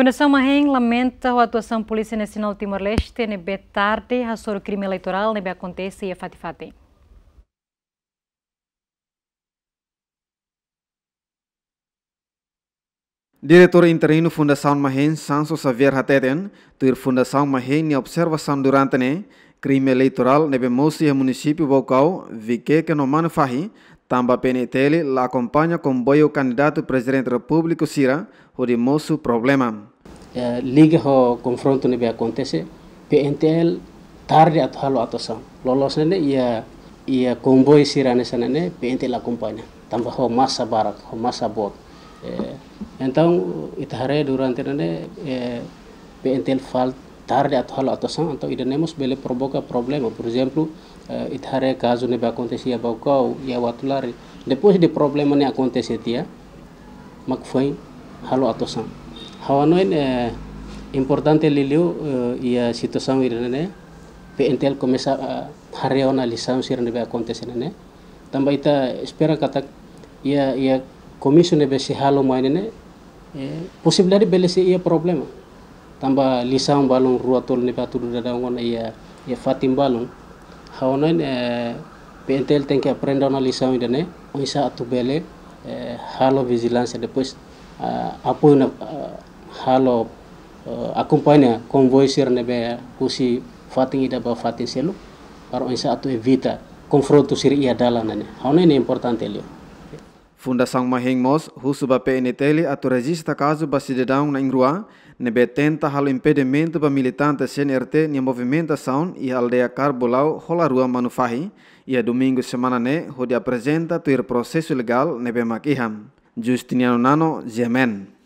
Fundação Maheng lamenta a atuação Polícia Nacional Timor-Leste nebe tarde a sobre o crime eleitoral nebe acontece e a fati. Diretor interino Fundação Maheng Sanso Xavier Hateten, ter Fundação Maheng e observação durante ne né, crime eleitoral nebe e município Bocau, vique que no mano fahi, Tamba Pene Tele la acompaña con boyo candidato presidente repubblico Sira o di mosu problema. Eh, Liga ho confronto ne bea contese PNTL tarde atau halo atau lolos nene ia ia konvoy Sira ne sanene PNTL accompagna. Tamba ho masa barak ho masa bot. Eh, itahare durante nene eh, PNTL falta tarde atohala atau então iremos e bele provoka problema por exemplo uh, eh, ithare caso nebe acontecia ya e o atulare depois de problema ne tia mak foi halo atosan hawanoin eh, importante liliu uh, eh, ia situação irene pe entel komesa uh, hareona lisan sir ba kontesi ne tamba ita espera katak ia ia ne be si halo mainene eh, possibilidade bele si ia problema tamba lisan balon ruatol ne patudu dada ngon ya ya fatim balon hawonon e pentel tenke aprenda na lisan idane on isa atubele e eh, halo vigilance depois eh, apo na eh, halo akumpanya convoy ne be kusi fatin ida ba fatin selu par isa atu evita konfrontu sir ia ne hawonon é importante lio Fundação sang maheng mos husuba pe inetele atu regista caso cidadão na Ingruá, nebe tenta halo impedimento para militante CNRT ni movimentação e aldeia Carbolau Rolarua Manufahi, e a domingo semana ne rode apresenta tuir processo legal nebe makiham. Justiniano Nano, Gemen.